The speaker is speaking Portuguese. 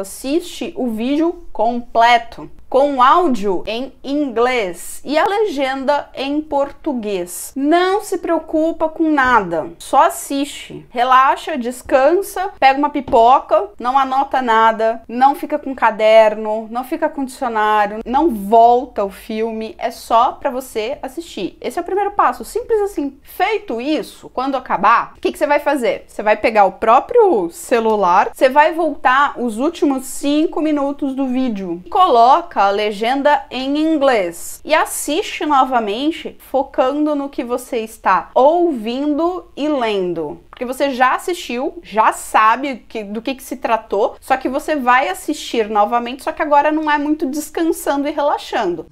assiste o vídeo completo com áudio em inglês e a legenda em português. Não se preocupa com nada, só assiste. Relaxa, descansa, pega uma pipoca, não anota nada, não fica com caderno, não fica com dicionário, não volta o filme, é só para você assistir. Esse é o primeiro passo, simples assim. Feito isso, quando acabar, o que, que você vai fazer? Você vai pegar o próprio celular, você vai voltar os últimos cinco minutos do vídeo e coloca coloca a legenda em inglês e assiste novamente, focando no que você está ouvindo e lendo. Porque você já assistiu, já sabe que, do que, que se tratou, só que você vai assistir novamente, só que agora não é muito descansando e relaxando.